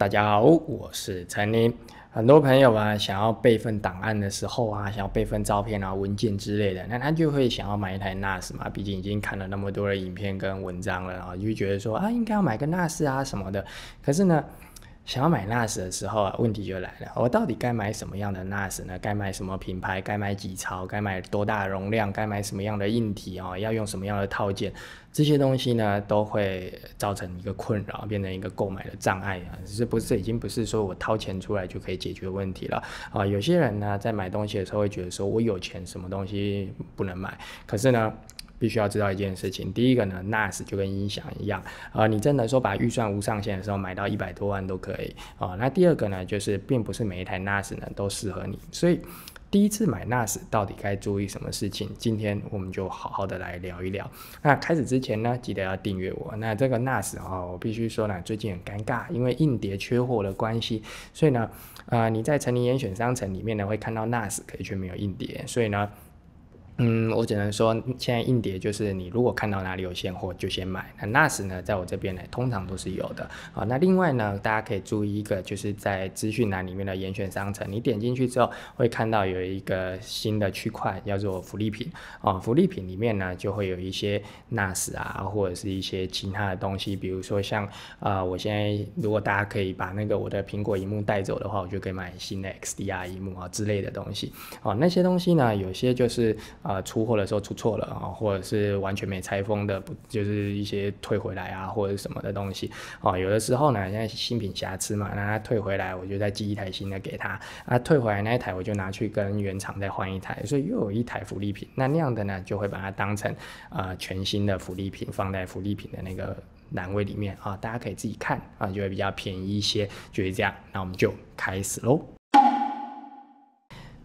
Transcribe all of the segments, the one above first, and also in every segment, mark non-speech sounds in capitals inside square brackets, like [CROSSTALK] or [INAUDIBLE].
大家好，我是陈琳。很多朋友啊，想要备份档案的时候啊，想要备份照片啊、文件之类的，那他就会想要买一台 NAS 嘛。毕竟已经看了那么多的影片跟文章了，然后就觉得说啊，应该要买个 NAS 啊什么的。可是呢？想要买 NAS 的时候啊，问题就来了。我到底该买什么样的 NAS 呢？该买什么品牌？该买几槽？该买多大容量？该买什么样的硬体啊？要用什么样的套件？这些东西呢，都会造成一个困扰，变成一个购买的障碍啊！是不是已经不是说我掏钱出来就可以解决问题了啊？有些人呢，在买东西的时候会觉得说，我有钱，什么东西不能买？可是呢？必须要知道一件事情，第一个呢，NAS 就跟音响一样，呃，你真的说把预算无上限的时候，买到一百多万都可以，啊，那第二个呢，就是并不是每一台 NAS 呢都适合你，所以第一次买 NAS 到底该注意什么事情？今天我们就好好的来聊一聊。那开始之前呢，记得要订阅我。那这个 NAS 哦，我必须说呢，最近很尴尬，因为硬碟缺货的关系，所以呢，啊，你在诚品严选商城里面呢，会看到 NAS 可以却没有硬碟，所以呢。嗯，我只能说，现在硬碟就是你如果看到哪里有现货就先买。那 NAS 呢，在我这边呢，通常都是有的啊。那另外呢，大家可以注意一个，就是在资讯栏里面的严选商城，你点进去之后会看到有一个新的区块叫做福利品啊。福利品里面呢，就会有一些 NAS 啊，或者是一些其他的东西，比如说像啊，我现在如果大家可以把那个我的苹果荧幕带走的话，我就可以买新的 XDR 荧幕啊之类的东西。哦，那些东西呢，有些就是。呃，出货的时候出错了啊，或者是完全没拆封的，不就是一些退回来啊，或者什么的东西啊。有的时候呢，现在新品瑕疵嘛，那他退回来，我就再寄一台新的给他。啊，退回来那一台，我就拿去跟原厂再换一台，所以又有一台福利品。那那样的呢，就会把它当成呃全新的福利品放在福利品的那个栏位里面啊，大家可以自己看啊，就会比较便宜一些，就是这样。那我们就开始喽。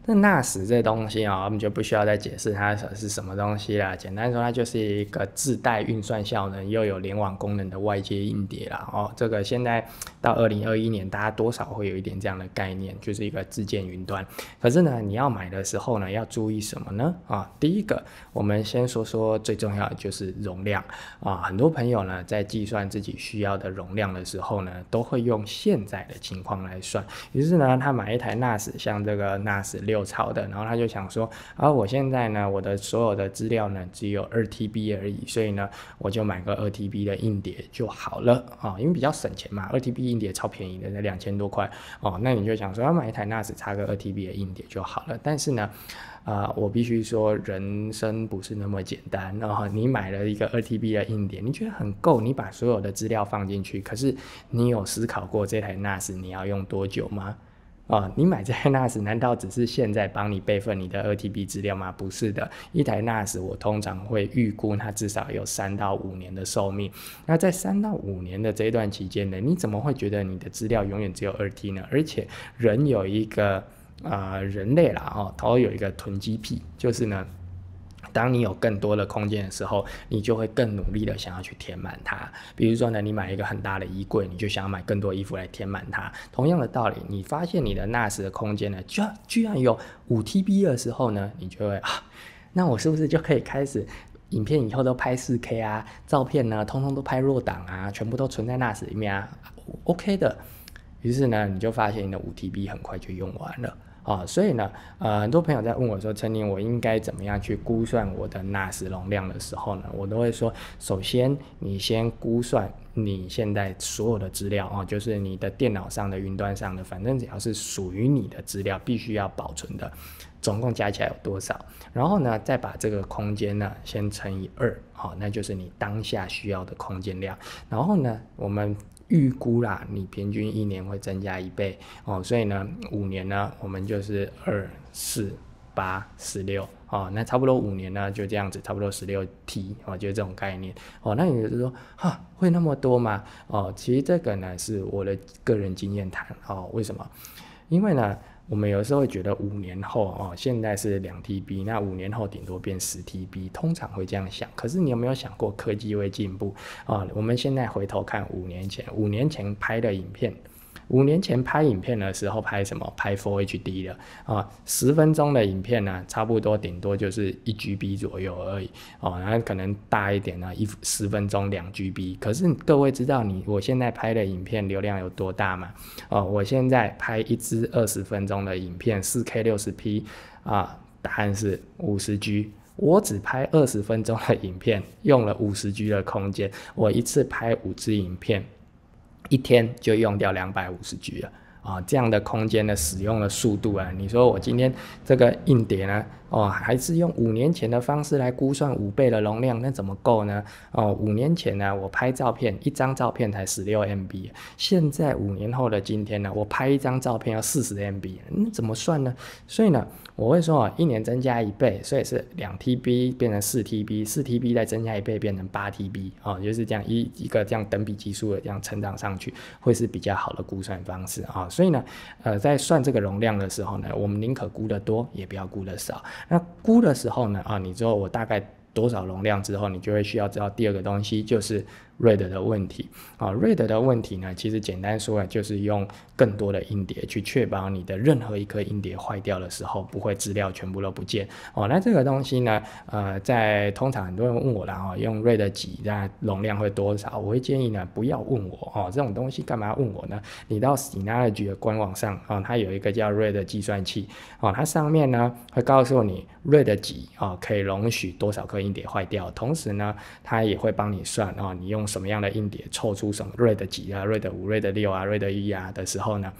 那 NAS 这东西啊，我们就不需要再解释它是什么东西啦。简单说，它就是一个自带运算效能又有联网功能的外接硬碟啦。哦，这个现在到二零二一年，大家多少会有一点这样的概念，就是一个自建云端。可是呢，你要买的时候呢，要注意什么呢？啊，第一个，我们先说说最重要的就是容量啊。很多朋友呢，在计算自己需要的容量的时候呢，都会用现在的情况来算。于是呢，他买一台 NAS，像这个 NAS 六。有超的，然后他就想说，啊，我现在呢，我的所有的资料呢只有二 TB 而已，所以呢，我就买个二 TB 的硬碟就好了啊，因为比较省钱嘛，二 TB 硬碟超便宜的，才两千多块哦。那你就想说，要买一台 NAS 插个二 TB 的硬碟就好了。但是呢，啊，我必须说，人生不是那么简单。然后你买了一个二 TB 的硬碟，你觉得很够，你把所有的资料放进去，可是你有思考过这台 NAS 你要用多久吗？啊，你买这 NAS 难道只是现在帮你备份你的二 TB 资料吗？不是的，一台 NAS 我通常会预估它至少有三到五年的寿命。那在三到五年的这段期间呢，你怎么会觉得你的资料永远只有二 T 呢？而且人有一个啊，人类啦哦，头有一个囤积癖，就是呢。当你有更多的空间的时候，你就会更努力的想要去填满它。比如说呢，你买一个很大的衣柜，你就想要买更多衣服来填满它。同样的道理，你发现你的 NAS 的空间呢，就居然有五 TB 的时候呢，你就会啊，那我是不是就可以开始，影片以后都拍 4K 啊，照片呢，通通都拍弱档啊，全部都存在 NAS 里面啊，OK 的。于是呢，你就发现你的五 TB 很快就用完了。啊，所以呢，呃，很多朋友在问我说：“陈宁，我应该怎么样去估算我的纳斯容量的时候呢？”我都会说：首先，你先估算你现在所有的资料啊，就是你的电脑上的、云端上的，反正只要是属于你的资料，必须要保存的，总共加起来有多少？然后呢，再把这个空间呢，先乘以二，好，那就是你当下需要的空间量。然后呢，我们。预估啦，你平均一年会增加一倍哦，所以呢，五年呢，我们就是二、四、八、十六哦，那差不多五年呢，就这样子，差不多十六 T 哦，就是这种概念哦。那你觉是说哈会那么多吗？哦，其实这个呢是我的个人经验谈哦。为什么？因为呢。我们有时候会觉得五年后哦，现在是两 TB，那五年后顶多变十 TB，通常会这样想。可是你有没有想过科技会进步啊？我们现在回头看五年前，五年前拍的影片。五年前拍影片的时候，拍什么？拍 Full HD 的啊，十分钟的影片呢，差不多顶多就是一 GB 左右而已哦。然后可能大一点呢，一十分钟两 GB。可是各位知道你，我现在拍的影片流量有多大吗？哦，我现在拍一支二十分钟的影片四 k 六十 p 啊，答案是五十 G。我只拍二十分钟的影片，用了五十 G 的空间。我一次拍五支影片。一天就用掉两百五十 G 了啊！这样的空间的使用的速度啊，你说我今天这个硬碟呢？哦，还是用五年前的方式来估算五倍的容量，那怎么够呢？哦，五年前呢，我拍照片一张照片才十六 MB，现在五年后的今天呢，我拍一张照片要四十 MB，那怎么算呢？所以呢，我会说啊，一年增加一倍，所以是两 TB 变成四 TB，四 TB 再增加一倍变成八 TB，哦，就是这样一一个这样等比级数的这样成长上去，会是比较好的估算方式啊。所以呢，呃，在算这个容量的时候呢，我们宁可估得多，也不要估得少。那估的时候呢？啊，你知道我大概多少容量之后，你就会需要知道第二个东西，就是。raid 的问题啊，raid 的问题呢，其实简单说啊，就是用更多的硬碟去确保你的任何一颗硬碟坏掉的时候，不会资料全部都不见哦。那这个东西呢，呃，在通常很多人问我了哦，用 raid 几，那容量会多少？我会建议呢，不要问我哦，这种东西干嘛问我呢？你到 Synology 的官网上啊，它有一个叫 raid 计算器哦，它上面呢会告诉你 raid 几啊，可以容许多少颗硬碟坏掉，同时呢，它也会帮你算啊，你用。什么样的硬碟凑出什么 RAID 几啊 RAID 五 RAID 六啊 RAID 一啊的时候呢？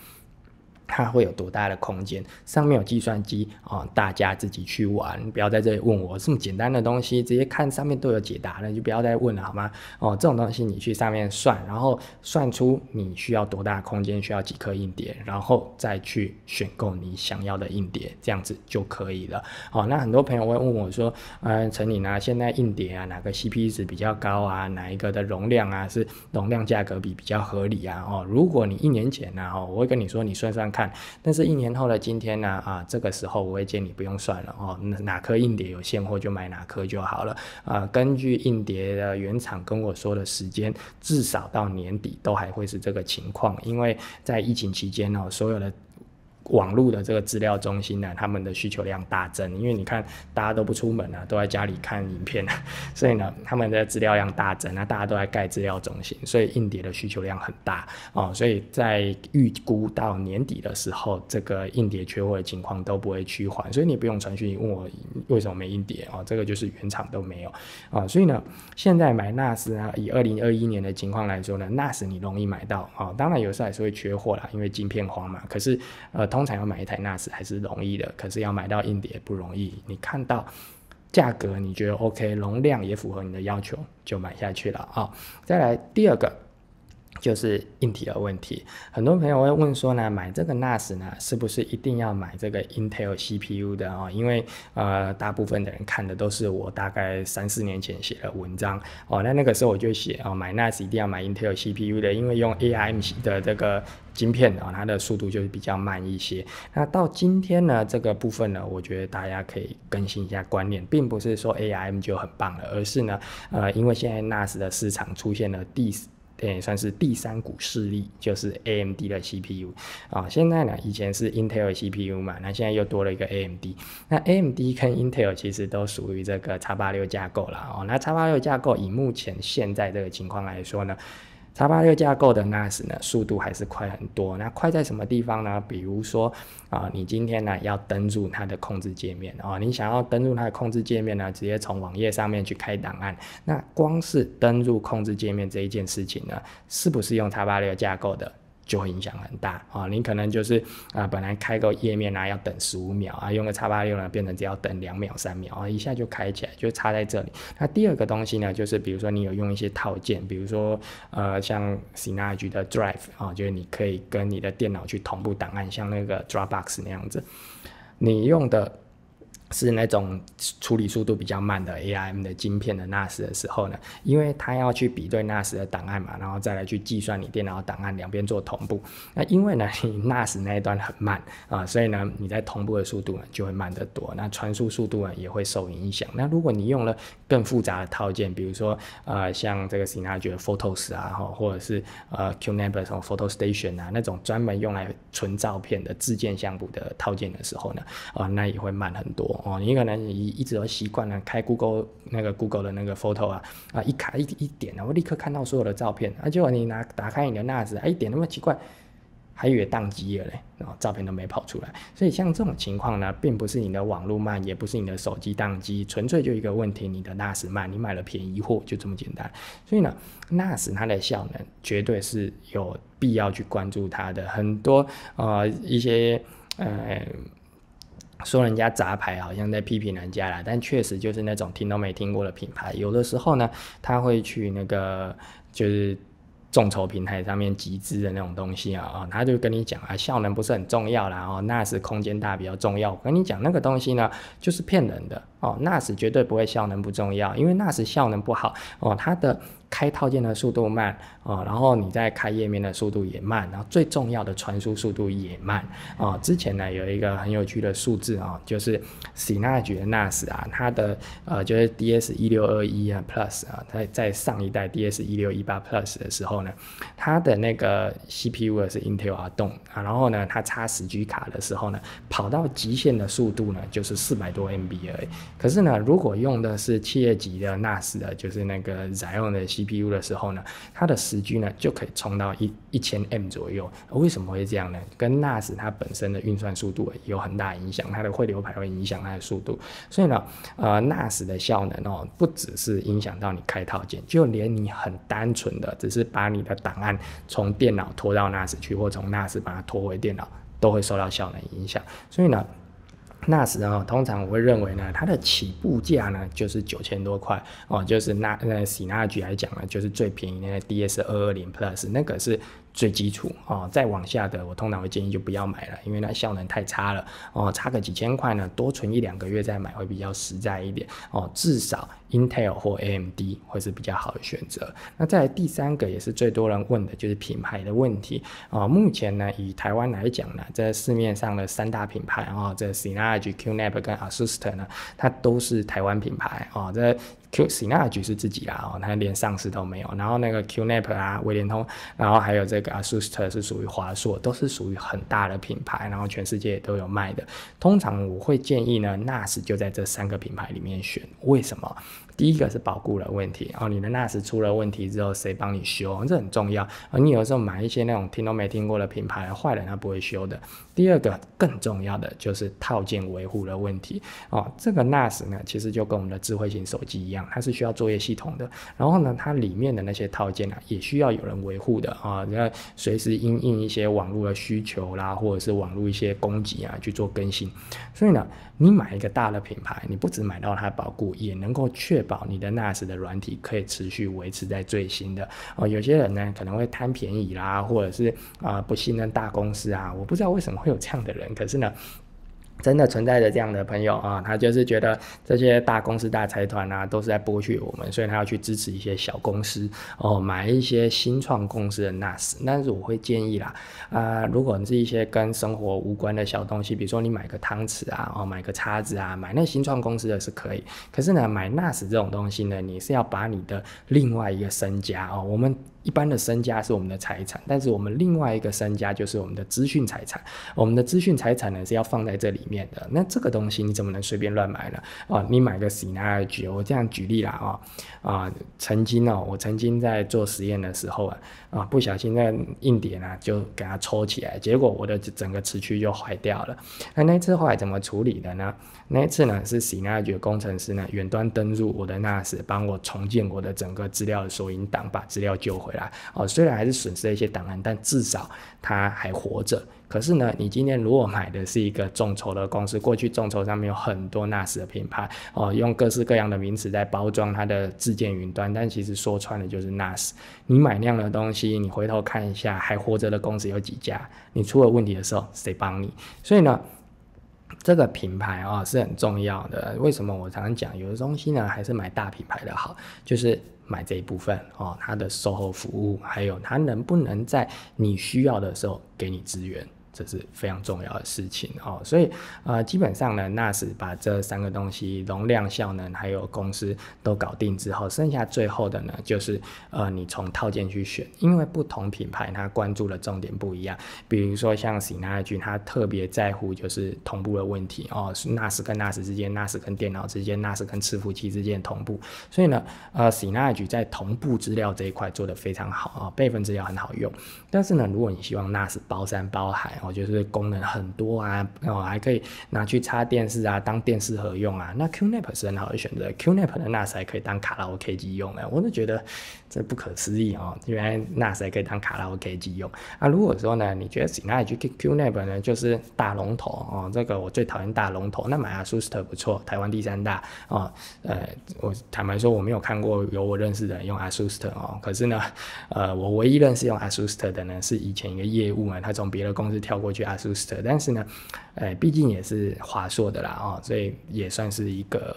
它会有多大的空间？上面有计算机啊，大家自己去玩，不要在这里问我这么简单的东西，直接看上面都有解答了，就不要再问了好吗？哦，这种东西你去上面算，然后算出你需要多大空间，需要几颗硬碟，然后再去选购你想要的硬碟，这样子就可以了。好，那很多朋友会问我说，呃，陈琳啊，现在硬碟啊，哪个 C P 值比较高啊？哪一个的容量啊是容量价格比比较合理啊？哦，如果你一年前呢，我会跟你说，你算算。看，但是，一年后的今天呢？啊，这个时候我会建议你不用算了哦，哪颗硬碟有现货就买哪颗就好了。啊，根据硬碟的原厂跟我说的时间，至少到年底都还会是这个情况，因为在疫情期间呢，所有的。网络的这个资料中心呢，他们的需求量大增，因为你看大家都不出门了，都在家里看影片，[LAUGHS] 所以呢，他们的资料量大增，那大家都在盖资料中心，所以硬碟的需求量很大啊，所以在预估到年底的时候，这个硬碟缺货的情况都不会趋缓，所以你不用传讯问我为什么没硬碟啊，这个就是原厂都没有啊，所以呢，现在买 NAS 啊，以二零二一年的情况来说呢，NAS 你容易买到啊，当然有时候还是会缺货啦，因为晶片荒嘛，可是呃。通常要买一台 NAS 还是容易的，可是要买到硬碟不容易。你看到价格你觉得 OK，容量也符合你的要求，就买下去了啊。再来第二个。就是硬体的问题，很多朋友会问说呢，买这个 NAS 呢，是不是一定要买这个 Intel CPU 的啊？因为呃，大部分的人看的都是我大概三四年前写的文章哦。那那个时候我就写哦，买 NAS 一定要买 Intel CPU 的，因为用 ARM 的这个晶片啊，它的速度就是比较慢一些。那到今天呢，这个部分呢，我觉得大家可以更新一下观念，并不是说 ARM 就很棒了，而是呢，呃，因为现在 NAS 的市场出现了第。也算是第三股势力，就是 AMD 的 CPU 啊。现在呢，以前是 Intel 的 CPU 嘛，那现在又多了一个 AMD。那 AMD 跟 Intel 其实都属于这个 x 八六架构了哦。那 x 八六架构以目前现在这个情况来说呢？叉八六架构的 NAS 呢，速度还是快很多。那快在什么地方呢？比如说啊，你今天呢要登入它的控制界面，啊，你想要登入它的控制界面呢，直接从网页上面去开档案。那光是登入控制界面这一件事情呢，是不是用叉八六架构的？就会影响很大啊！你可能就是啊，本来开个页面啊要等十五秒啊，用个叉八六呢变成只要等两秒三秒啊，一下就开起来，就插在这里。那第二个东西呢，就是比如说你有用一些套件，比如说呃像 Synology 的 Drive 啊，就是你可以跟你的电脑去同步档案，像那个 Dropbox 那样子，你用的。是那种处理速度比较慢的 A I M 的晶片的 NAS 的时候呢，因为它要去比对 NAS 的档案嘛，然后再来去计算你电脑档案两边做同步。那因为呢，你 NAS [LAUGHS] 那一端很慢啊，所以呢，你在同步的速度就会慢得多。那传输速度呢，也会受影响。那如果你用了更复杂的套件，比如说呃像这个 Image Photos 啊，或者是呃 q n a p e r Photo Station 啊那种专门用来存照片的自建相簿的套件的时候呢，啊那也会慢很多。哦，你可能一一直都习惯了开 Google 那个 Google 的那个 Photo 啊，啊一卡一一点然我立刻看到所有的照片。啊，结果你拿打开你的 NAS，啊一点那么奇怪，还以为宕机了嘞，然后照片都没跑出来。所以像这种情况呢，并不是你的网络慢，也不是你的手机宕机，纯粹就一个问题，你的 NAS 慢，你买了便宜货，就这么简单。所以呢，NAS 它的效能绝对是有必要去关注它的很多呃一些呃。说人家杂牌好像在批评人家啦，但确实就是那种听都没听过的品牌。有的时候呢，他会去那个就是众筹平台上面集资的那种东西啊哦，他就跟你讲啊，效能不是很重要啦，哦，NAS 空间大比较重要。我跟你讲那个东西呢，就是骗人的哦，NAS 绝对不会效能不重要，因为 NAS 效能不好哦，它的。开套件的速度慢啊，然后你在开页面的速度也慢，然后最重要的传输速度也慢啊。之前呢有一个很有趣的数字啊，就是 Synology 的 NAS 啊，它的呃就是 DS 一六二一啊 Plus 啊，在在上一代 DS 一六一八 Plus 的时候呢，它的那个 CPU 是 Intel a t 啊，然后呢它插十 G 卡的时候呢，跑到极限的速度呢就是四百多 MB 而已。可是呢如果用的是企业级的 NAS 的，就是那个 Zion 的。c p u 的时候呢，它的时距呢就可以冲到一一千 M 左右。为什么会这样呢？跟 NAS 它本身的运算速度有很大影响，它的汇流排会影响它的速度。所以呢，呃，NAS 的效能哦，不只是影响到你开套件，就连你很单纯的只是把你的档案从电脑拖到 NAS 去，或从 NAS 把它拖回电脑，都会受到效能影响。所以呢。那时候通常我会认为呢，它的起步价呢就是九千多块哦，就是那那希纳吉来讲呢，就是最便宜的 D S 二二零 Plus 那个是。最基础啊，再往下的我通常会建议就不要买了，因为那效能太差了哦，差个几千块呢，多存一两个月再买会比较实在一点哦。至少 Intel 或 AMD 会是比较好的选择。那在第三个也是最多人问的就是品牌的问题啊。目前呢，以台湾来讲呢，在市面上的三大品牌啊，这 Synology、QNAP 跟 ASUS t 呢，它都是台湾品牌啊，这 Q Synology 是自己啦哦，它连上市都没有。然后那个 QNAP 啊，微联通，然后还有这个 ASUS 是属于华硕，都是属于很大的品牌，然后全世界都有卖的。通常我会建议呢，NAS 就在这三个品牌里面选。为什么？第一个是保固的问题哦，你的 NAS 出了问题之后，谁帮你修？这很重要。而你有时候买一些那种听都没听过的品牌，坏了它不会修的。第二个更重要的就是套件维护的问题哦，这个 NAS 呢，其实就跟我们的智慧型手机一样，它是需要作业系统的。然后呢，它里面的那些套件啊，也需要有人维护的啊，要随时应应一些网络的需求啦，或者是网络一些攻击啊，去做更新。所以呢，你买一个大的品牌，你不只买到它保护，也能够确保你的 NAS 的软体可以持续维持在最新的。哦，有些人呢可能会贪便宜啦，或者是啊不信任大公司啊，我不知道为什么。会有这样的人，可是呢，真的存在着这样的朋友啊，他就是觉得这些大公司、大财团啊，都是在剥削我们，所以他要去支持一些小公司哦，买一些新创公司的纳斯。但是我会建议啦，啊，如果你是一些跟生活无关的小东西，比如说你买个汤匙啊，哦，买个叉子啊，买那新创公司的是可以。可是呢，买纳斯这种东西呢，你是要把你的另外一个身家哦，我们。一般的身家是我们的财产，但是我们另外一个身家就是我们的资讯财产。我们的资讯财产呢是要放在这里面的。那这个东西你怎么能随便乱买呢？啊，你买个洗拿举，我这样举例啦啊啊！曾经哦，我曾经在做实验的时候啊啊，不小心在硬碟呢就给它抽起来，结果我的整个磁区就坏掉了。那那次来怎么处理的呢？那次呢是洗拿举工程师呢远端登入我的 NAS，帮我重建我的整个资料的索引档，把资料救回。啦，哦，虽然还是损失了一些档案，但至少他还活着。可是呢，你今天如果买的是一个众筹的公司，过去众筹上面有很多 NAS 的品牌，哦，用各式各样的名词在包装它的自建云端，但其实说穿了就是 NAS。你买那样的东西，你回头看一下还活着的公司有几家？你出了问题的时候谁帮你？所以呢？这个品牌啊是很重要的，为什么我常常讲，有的东西呢还是买大品牌的好，就是买这一部分哦，它的售后服务，还有它能不能在你需要的时候给你支援。这是非常重要的事情哦，所以呃，基本上呢，NAS 把这三个东西容量、效能还有公司都搞定之后，剩下最后的呢，就是呃，你从套件去选，因为不同品牌它关注的重点不一样。比如说像 Synology，它特别在乎就是同步的问题哦，NAS 跟 NAS 之间、NAS 跟电脑之间、NAS 跟伺服器之间同步。所以呢，呃，Synology 在同步资料这一块做得非常好啊，备份资料很好用。但是呢，如果你希望 NAS 包山包海。哦，就是功能很多啊，哦，还可以拿去插电视啊，当电视盒用啊。那 Q NAP 是很好的选择，Q NAP 的 NAS 还可以当卡拉 O K 机用啊。我就觉得。这不可思议哦，原来 NAS 可以当卡拉 OK 机用。啊，如果说呢，你觉得 i n 就 Q q n 那呢，就是大龙头哦，这个我最讨厌大龙头。那买 ASUS 不错，台湾第三大哦。呃，我坦白说，我没有看过有我认识的人用 ASUS 哦。可是呢，呃，我唯一认识用 ASUS 的呢，是以前一个业务嘛，他从别的公司跳过去 ASUS，但是呢，呃，毕竟也是华硕的啦哦，所以也算是一个。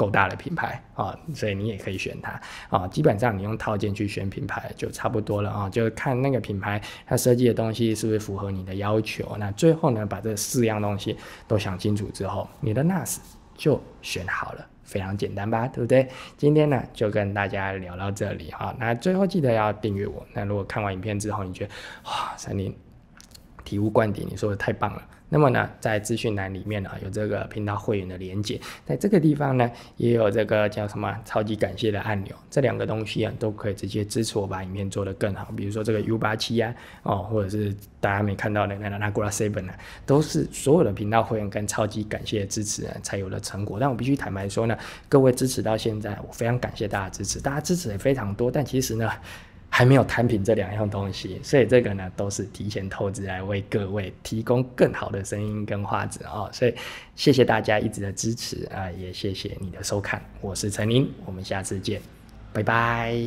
够大的品牌啊，所以你也可以选它啊。基本上你用套件去选品牌就差不多了啊，就看那个品牌它设计的东西是不是符合你的要求。那最后呢，把这四样东西都想清楚之后，你的 NAS 就选好了，非常简单吧，对不对？今天呢就跟大家聊到这里哈。那最后记得要订阅我。那如果看完影片之后你觉得哇，三林醍醐灌顶，你说的太棒了。那么呢，在资讯栏里面呢，有这个频道会员的连接，在这个地方呢，也有这个叫什么超级感谢的按钮。这两个东西啊，都可以直接支持我把影片做得更好。比如说这个 U 八七啊，哦，或者是大家没看到的那个 Nagura Seven 啊，都是所有的频道会员跟超级感谢支持才有了成果。但我必须坦白说呢，各位支持到现在，我非常感谢大家支持，大家支持也非常多。但其实呢，还没有摊平这两样东西，所以这个呢都是提前透支来为各位提供更好的声音跟画质哦，所以谢谢大家一直的支持啊，也谢谢你的收看，我是陈宁，我们下次见，拜拜。